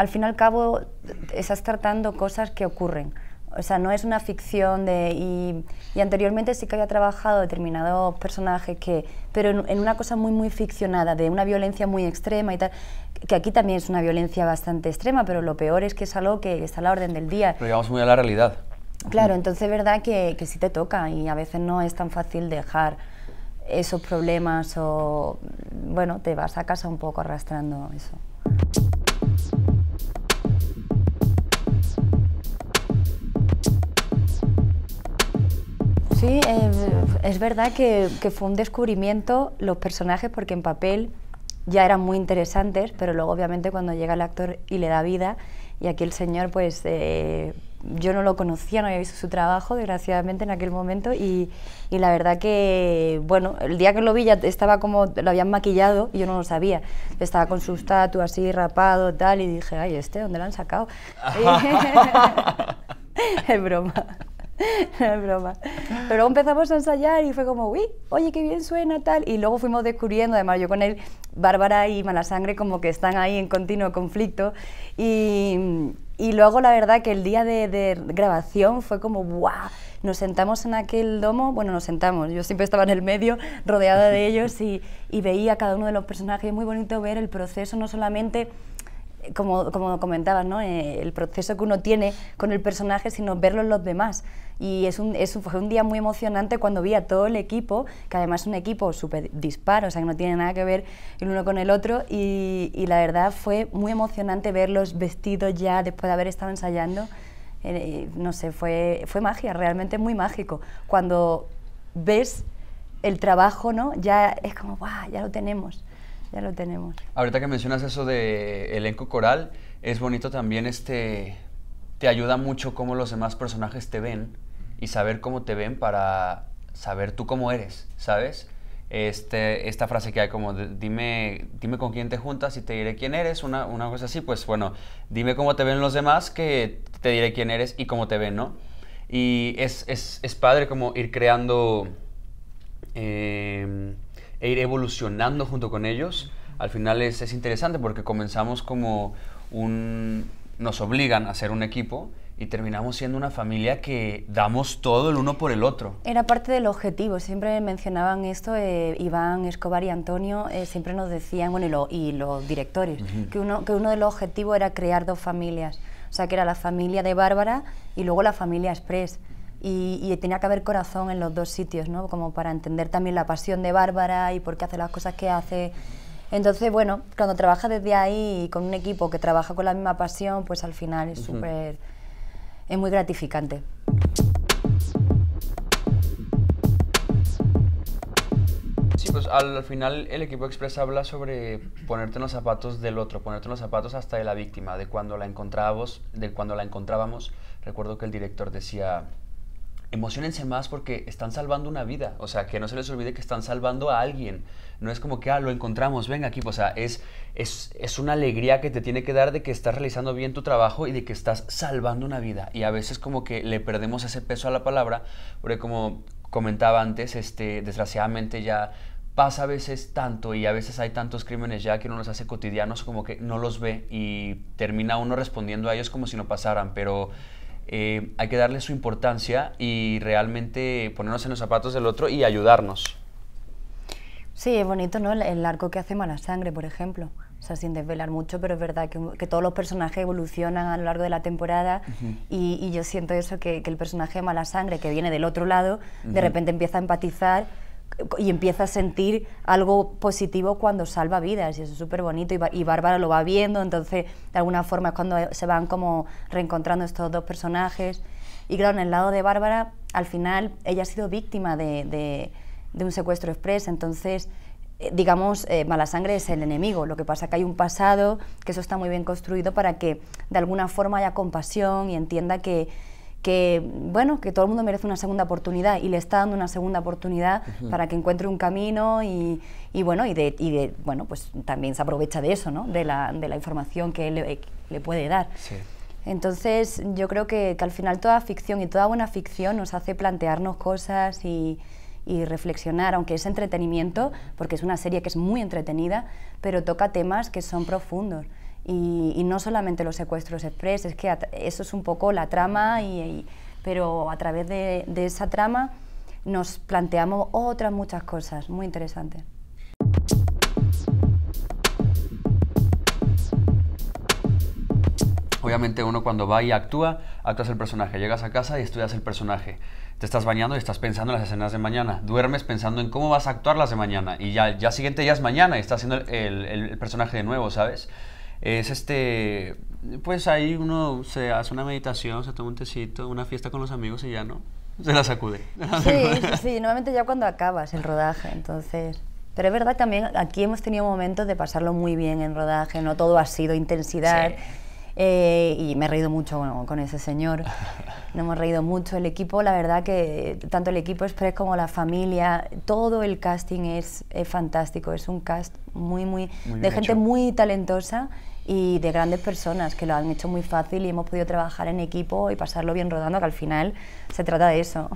al fin y al cabo estás tratando cosas que ocurren. O sea, no es una ficción de... Y, anteriormente sí que había trabajado determinados personajes que... Pero en, una cosa muy, muy ficcionada, de una violencia muy extrema y tal, que aquí también es una violencia bastante extrema, pero lo peor es que es algo que está a la orden del día. Pero llegamos muy a la realidad. Claro, entonces es verdad que, que sí te toca y a veces no es tan fácil dejar esos problemas o... Bueno, te vas a casa un poco arrastrando eso. Sí, eh, es verdad que, fue un descubrimiento los personajes porque en papel ya eran muy interesantes, pero luego obviamente cuando llega el actor y le da vida, y aquí el señor pues... Eh, yo no lo conocía, no había visto su trabajo, desgraciadamente, en aquel momento, y, la verdad que, bueno, el día que lo vi ya estaba como, lo habían maquillado y yo no lo sabía. Estaba con su estatua así, rapado, tal, y dije, ay, ¿este dónde lo han sacado? es broma. broma. Pero empezamos a ensayar y fue como, uy, oye, qué bien suena tal. Y luego fuimos descubriendo, además yo con él, Bárbara y Malasangre como que están ahí en continuo conflicto. Y, y luego la verdad que el día de, grabación fue como, wow nos sentamos en aquel domo, bueno, nos sentamos, yo siempre estaba en el medio, rodeada de ellos y, veía a cada uno de los personajes, muy bonito ver el proceso, no solamente... Eh, como, como comentabas, ¿no? Eh, el proceso que uno tiene con el personaje, sino verlo en los demás y es un, es, fue un día muy emocionante cuando vi a todo el equipo, que además es un equipo súper disparo, o sea, que no tiene nada que ver el uno con el otro y, la verdad fue muy emocionante verlos vestidos ya después de haber estado ensayando. Eh, eh, no sé, fue, fue magia, realmente muy mágico. Cuando ves el trabajo, ¿no? Ya es como, ¡guau! Ya lo tenemos, ya lo tenemos. Ahorita que mencionas eso de elenco coral, es bonito también, este, te ayuda mucho cómo los demás personajes te ven y saber cómo te ven para saber tú cómo eres, ¿sabes? Este, esta frase que hay como, dime, dime con quién te juntas y te diré quién eres, una, una, cosa así, pues bueno, dime cómo te ven los demás que te diré quién eres y cómo te ven, ¿no? Y es, padre como ir creando em, e ir evolucionando junto con ellos. Al final es, es interesante porque comenzamos como un... nos obligan a ser un equipo y terminamos siendo una familia que damos todo el uno por el otro. Era parte del objetivo, siempre mencionaban esto, eh, Iván Escobar y Antonio eh, siempre nos decían, bueno, y, los directores, que, uno, que uno de los objetivos era crear dos familias, o sea, que era la familia de Bárbara y luego la familia Express. Y, tenía que haber corazón en los dos sitios, ¿no? Como para entender también la pasión de Bárbara y por qué hace las cosas que hace. Entonces, bueno, cuando trabajas desde ahí y con un equipo que trabaja con la misma pasión, pues al final es súper es muy gratificante. Sí, pues al final el equipo Express habla sobre ponerte los zapatos del otro, ponerte en los zapatos hasta de la víctima, de cuando la encontrábamos, de cuando la encontrábamos. Recuerdo que el director decía, emocionense más porque están salvando una vida. O sea, que no se les olvide que están salvando a alguien. No es como que, ah, lo encontramos, venga aquí. O sea, es, es, una alegría que te tiene que dar de que estás realizando bien tu trabajo y de que estás salvando una vida. Y a veces como que le perdemos ese peso a la palabra, porque como comentaba antes, este, desgraciadamente ya pasa a veces tanto y a veces hay tantos crímenes ya que uno los hace cotidianos como que no los ve y termina uno respondiendo a ellos como si no pasaran, pero eh, hay que darle su importancia y realmente ponernos en los zapatos del otro y ayudarnos. Sí, es bonito, ¿no? El, arco que hace Mala Sangre, por ejemplo. O sea, sin desvelar mucho, pero es verdad que, todos los personajes evolucionan a lo largo de la temporada y, yo siento eso, que, el personaje Mala Sangre, que viene del otro lado, de repente empieza a empatizar y empieza a sentir algo positivo cuando salva vidas y eso es súper bonito y, Bárbara lo va viendo, entonces de alguna forma es cuando eh, se van como reencontrando estos dos personajes y claro, en el lado de Bárbara al final ella ha sido víctima de, un secuestro express, entonces eh, digamos, eh, mala sangre es el enemigo. Lo que pasa que hay un pasado, que eso está muy bien construido para que de alguna forma haya compasión y entienda que, que, bueno, que todo el mundo merece una segunda oportunidad y le está dando una segunda oportunidad para que encuentre un camino y, bueno, y de, bueno, pues también se aprovecha de eso, ¿no? De la, de la información que eh, le, puede dar. Entonces, yo creo que, al final toda ficción y toda buena ficción nos hace plantearnos cosas y, y, reflexionar, aunque es entretenimiento, porque es una serie que es muy entretenida, pero toca temas que son profundos. Y, no solamente los secuestros express, es que eso es un poco la trama, y, pero a través de, esa trama nos planteamos otras muchas cosas muy interesantes. Obviamente uno cuando va y actúa, actúas el personaje, llegas a casa y estudias el personaje. Te estás bañando y estás pensando en las escenas de mañana. Duermes pensando en cómo vas a actuar las de mañana. Y ya, ya siguiente ya es mañana y estás haciendo el personaje de nuevo, ¿sabes? es este, pues ahí uno se hace una meditación, se toma un tecito, una fiesta con los amigos y ya no, se la sacude. Sí, sí, normalmente ya cuando acabas el rodaje, entonces... Pero es verdad también, aquí hemos tenido momentos de pasarlo muy bien en rodaje, no todo ha sido intensidad. Eh, y me he reído mucho con ese señor. no hemos reído mucho. El equipo, la verdad que tanto el equipo Express como la familia, todo el casting es, fantástico. Es un cast muy, muy, de gente muy talentosa y de grandes personas que lo han hecho muy fácil y hemos podido trabajar en equipo y pasarlo bien rodando, que al final se trata de eso.